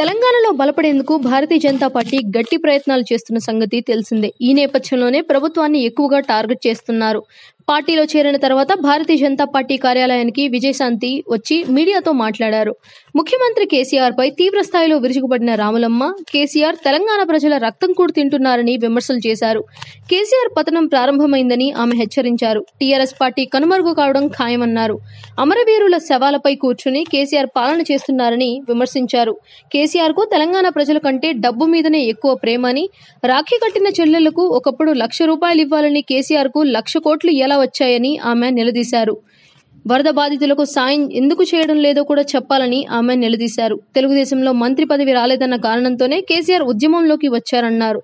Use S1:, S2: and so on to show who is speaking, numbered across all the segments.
S1: తెలంగాణలో బలపడేందుకు భారతీయ జనతా పార్టీ గట్టి ప్రయత్నాలు చేస్తున్న సంగతి తెలిసిందే ఈ నేపథ్యంలోనే ప్రభుత్వాన్ని ఎక్కువగా టార్గెట్ చేస్తున్నారు పార్టీలో చేరిన తర్వాత భారతీయ జనతా పార్టీ కార్యాలయానికి విజయశాంతి వచ్చి మీడియాతో మాట్లాడారు ముఖ్యమంత్రి కేసీఆర్ పై తీవ్ర స్థాయిలో విరుచుకుపడిన రాములమ్మ కేసీఆర్ తెలంగాణ ప్రజల రక్తం కూడా తింటున్నారని విమర్శలు చేశారు కేసీఆర్ పతనం ప్రారంభమైందని ఆమె హెచ్చరించారు టీఆర్ఎస్ పార్టీ కనుమరుగు కావడం ఖాయమన్నారు అమరవీరుల శవాలపై కూర్చుని కేసీఆర్ పాలన చేస్తున్నారని విమర్శించారు కేసీఆర్ కు తెలంగాణ ప్రజల కంటే డబ్బు మీదనే ఎక్కువ ప్రేమని రాఖీ కట్టిన చెల్లెలకు ఒకప్పుడు లక్ష రూపాయలు ఇవ్వాలని కేసీఆర్ కు లక్ష కోట్లు ఎలా వచ్చాయని ఆమె నిలదీశారు వరద బాధితులకు సాయం ఎందుకు చేయడం లేదో కూడా చెప్పాలని ఆమె నిలదీశారు తెలుగుదేశంలో మంత్రి పదవి రాలేదన్న కారణంతోనే కేసీఆర్ ఉద్యమంలోకి వచ్చారన్నారు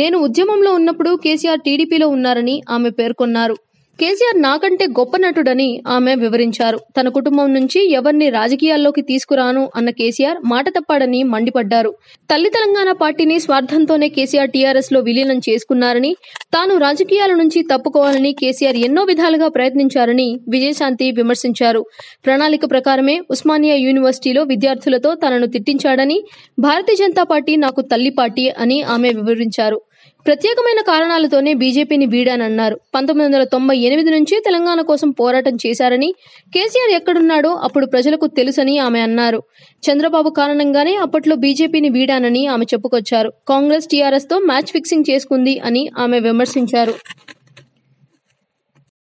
S1: నేను ఉద్యమంలో ఉన్నప్పుడు కేసీఆర్ టీడీపీలో ఉన్నారని ఆమె పేర్కొన్నారు కేసీఆర్ నాకంటే గొప్ప నటుడని ఆమె వివరించారు తన కుటుంబం నుంచి ఎవరిని రాజకీయాల్లోకి తీసుకురాను అన్న కేసీఆర్ మాట తప్పాడని మండిపడ్డారు తల్లి తెలంగాణ పార్టీని స్వార్థంతోనే కేసీఆర్ టీఆర్ఎస్ లో విలీనం చేసుకున్నారని తాను రాజకీయాల నుంచి తప్పుకోవాలని కేసీఆర్ ఎన్నో విధాలుగా ప్రయత్నించారని విజయశాంతి విమర్శించారు ప్రణాళిక ప్రకారమే ఉస్మానియా యూనివర్సిటీలో విద్యార్థులతో తనను తిట్టించాడని భారతీయ జనతా పార్టీ నాకు తల్లి పార్టీ అని ఆమె వివరించారు ప్రత్యేకమైన కారణాలతోనే బీజేపీని వీడానన్నారు పంతొమ్మిది వందల తొంభై ఎనిమిది నుంచి తెలంగాణ కోసం పోరాటం చేశారని కేసీఆర్ ఎక్కడున్నాడో అప్పుడు ప్రజలకు తెలుసని ఆమె అన్నారు చంద్రబాబు కారణంగానే అప్పట్లో బీజేపీని వీడానని ఆమె చెప్పుకొచ్చారు కాంగ్రెస్ టీఆర్ఎస్ తో మ్యాచ్ ఫిక్సింగ్ చేసుకుంది అని ఆమె విమర్శించారు